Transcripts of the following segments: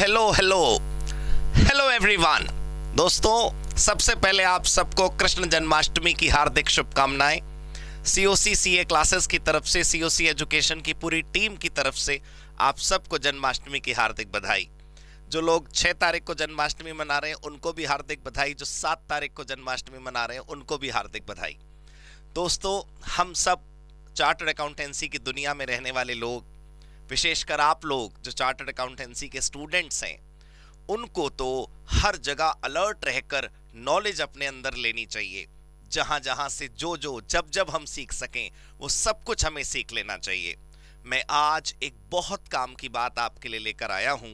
hello hello hello everyone दोस्तों सबसे पहले आप सबको कृष्ण जन्माष्टमी की हार्दिक शुभकामनाएं सी O C C A classes की तरफ से सी ओ सी एजुकेशन की पूरी टीम की तरफ से आप सबको जन्माष्टमी की हार्दिक बधाई जो लोग छः तारीख को जन्माष्टमी मना रहे हैं उनको भी हार्दिक बधाई जो सात तारीख को जन्माष्टमी मना रहे हैं उनको भी हार्दिक बधाई दोस्तों हम सब चार्टर्ड अकाउंटेंसी की दुनिया में रहने वाले लोग विशेषकर आप लोग जो चार्टर्ड अकाउंटेंसी के स्टूडेंट्स हैं उनको तो हर जगह अलर्ट रहकर नॉलेज अपने अंदर लेनी चाहिए जहां जहां से जो जो जब जब हम सीख सकें वो सब कुछ हमें सीख लेना चाहिए मैं आज एक बहुत काम की बात आपके लिए लेकर आया हूं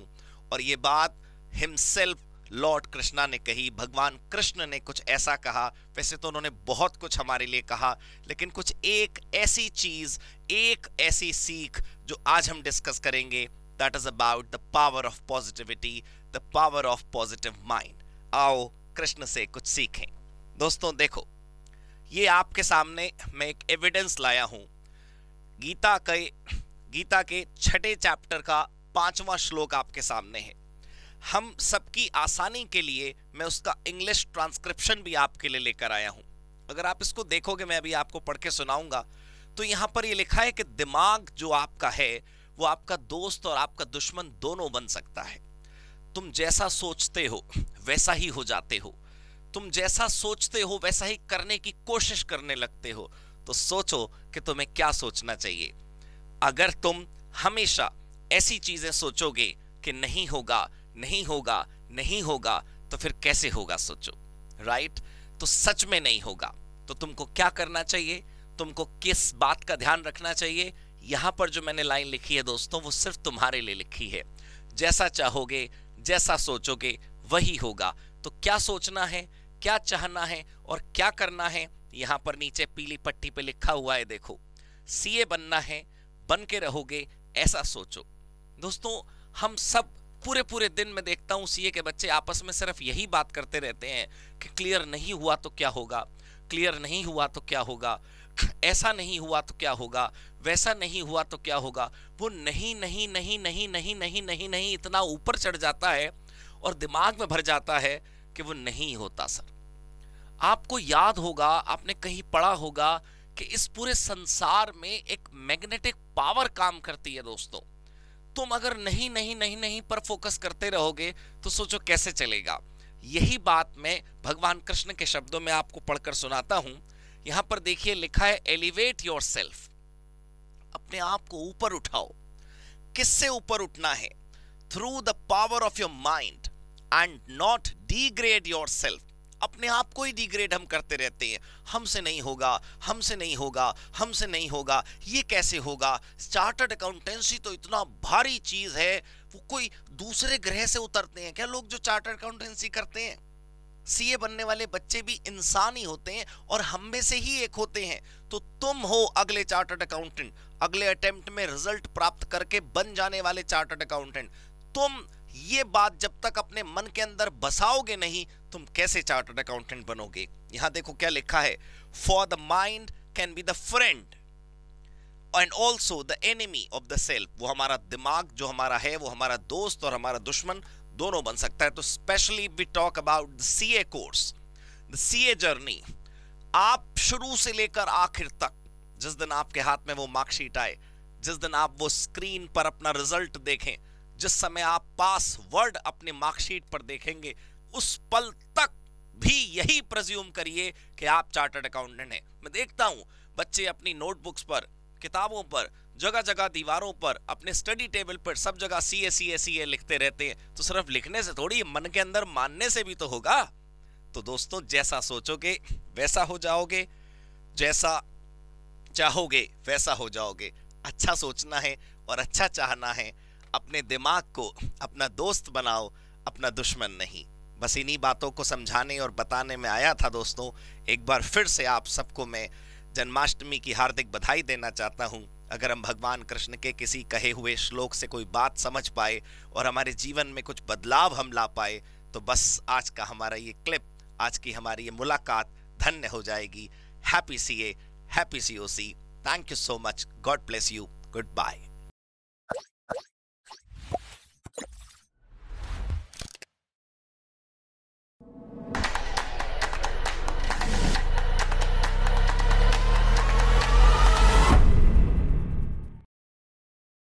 और ये बात हिमसेल्फ लॉर्ड कृष्णा ने कही भगवान कृष्ण ने कुछ ऐसा कहा वैसे तो उन्होंने बहुत कुछ हमारे लिए कहा लेकिन कुछ एक ऐसी चीज एक ऐसी सीख जो आज हम डिस्कस करेंगे that is about the power of positivity the power of positive mind आओ कृष्ण से कुछ सीखें दोस्तों देखो ये आपके सामने मैं एक एविडेंस लाया हूं गीता के गीता के छठे चैप्टर का पांचवा श्लोक आपके सामने है हम सबकी आसानी के लिए मैं उसका इंग्लिश ट्रांसक्रिप्शन भी आपके लिए लेकर आया हूं अगर आप इसको देखोगे मैं अभी आपको पढ़ के सुनाऊंगा तो यहां पर ये लिखा है कि दिमाग जो आपका है वो आपका दोस्त और आपका दुश्मन दोनों बन सकता है तुम जैसा सोचते हो वैसा ही हो जाते हो तुम जैसा सोचते हो वैसा ही करने की कोशिश करने लगते हो तो सोचो कि तुम्हें क्या सोचना चाहिए अगर तुम हमेशा ऐसी चीजें सोचोगे कि नहीं होगा नहीं होगा नहीं होगा तो फिर कैसे होगा सोचो राइट तो सच में नहीं होगा तो तुमको क्या करना चाहिए तुमको किस बात का ध्यान रखना चाहिए यहां पर जो मैंने लाइन लिखी है दोस्तों वो सिर्फ तुम्हारे लिए लिखी है जैसा चाहोगे जैसा सोचोगे वही होगा तो क्या सोचना है क्या चाहना है और क्या करना है यहां पर नीचे पीली पट्टी पे लिखा हुआ है देखो सीए बनना है बन के रहोगे ऐसा सोचो दोस्तों हम सब पूरे पूरे दिन में देखता हूँ सीए के बच्चे आपस में सिर्फ यही बात करते रहते हैं कि क्लियर नहीं हुआ तो क्या होगा क्लियर नहीं हुआ तो क्या होगा ऐसा नहीं हुआ तो क्या होगा वैसा नहीं हुआ तो क्या होगा वो नहीं नहीं नहीं नहीं नहीं नहीं नहीं नहीं इतना ऊपर चढ़ जाता है और दिमाग में भर जाता है कि वो नहीं होता सर आपको याद होगा आपने कहीं पढ़ा होगा कि इस पूरे संसार में एक मैग्नेटिक पावर काम करती है दोस्तों तुम अगर नहीं नहीं नहीं नहीं पर फोकस करते रहोगे तो सोचो कैसे चलेगा यही बात मैं भगवान कृष्ण के शब्दों में आपको पढ़कर सुनाता हूं यहां पर देखिए लिखा है एलिवेट योर सेल्फ अपने आप को ऊपर उठाओ किससे ऊपर उठना है through the power of your mind and not grade yourself अपने आप को ही डिग्रेड हम करते रहते हैं हमसे नहीं होगा हमसे नहीं होगा हमसे नहीं होगा ये कैसे होगा चार्टर्ड अकाउंटेंसी तो इतना भारी चीज़ है वो कोई दूसरे ग्रह से उतरते हैं क्या लोग जो चार्टर्ड अकाउंटेंसी करते हैं सीए बनने वाले बच्चे भी इंसान ही होते हैं और हम में से ही एक होते हैं तो तुम हो अगले चार्टर्ड अकाउंटेंट अगले अटेम्प्ट में रिजल्ट प्राप्त करके बन जाने वाले चार्टर्ड अकाउंटेंट तुम ये बात जब तक अपने मन के अंदर बसाओगे नहीं तुम कैसे चार्टर्ड अकाउंटेंट बनोगे यहां देखो क्या लिखा है for the mind can be the friend and also the enemy of the self वो हमारा दिमाग जो हमारा है वो हमारा दोस्त और हमारा दुश्मन दोनों बन सकता है तो specially we talk about the C A course the C A journey आप शुरू से लेकर आखिर तक जिस दिन आपके हाथ में वो मार्कशीट आए जिस दिन आप वो स्क्रीन पर अपना रिजल्ट देखें जिस समय आप पासवर्ड अपने मार्कशीट पर देखेंगे उस पल तक भी यही प्रज्यूम करिए कि आप चार्टर्ड अकाउंटेंट हैं मैं देखता हूं बच्चे अपनी नोटबुक्स पर किताबों पर जगह जगह दीवारों पर अपने स्टडी टेबल पर सब जगह सी ए सी ए सी ए लिखते रहते हैं तो सिर्फ लिखने से थोड़ी मन के अंदर मानने से भी तो होगा तो दोस्तों जैसा सोचोगे वैसा हो जाओगे जैसा चाहोगे वैसा हो जाओगे अच्छा सोचना है और अच्छा चाहना है अपने दिमाग को अपना दोस्त बनाओ अपना दुश्मन नहीं बस इन्हीं बातों को समझाने और बताने में आया था दोस्तों एक बार फिर से आप सबको मैं जन्माष्टमी की हार्दिक बधाई देना चाहता हूँ अगर हम भगवान कृष्ण के किसी कहे हुए श्लोक से कोई बात समझ पाए और हमारे जीवन में कुछ बदलाव हम ला पाए तो बस आज का हमारा ये क्लिप आज की हमारी ये मुलाकात धन्य हो जाएगी happy C A happy C O C thank you so much God bless you good bye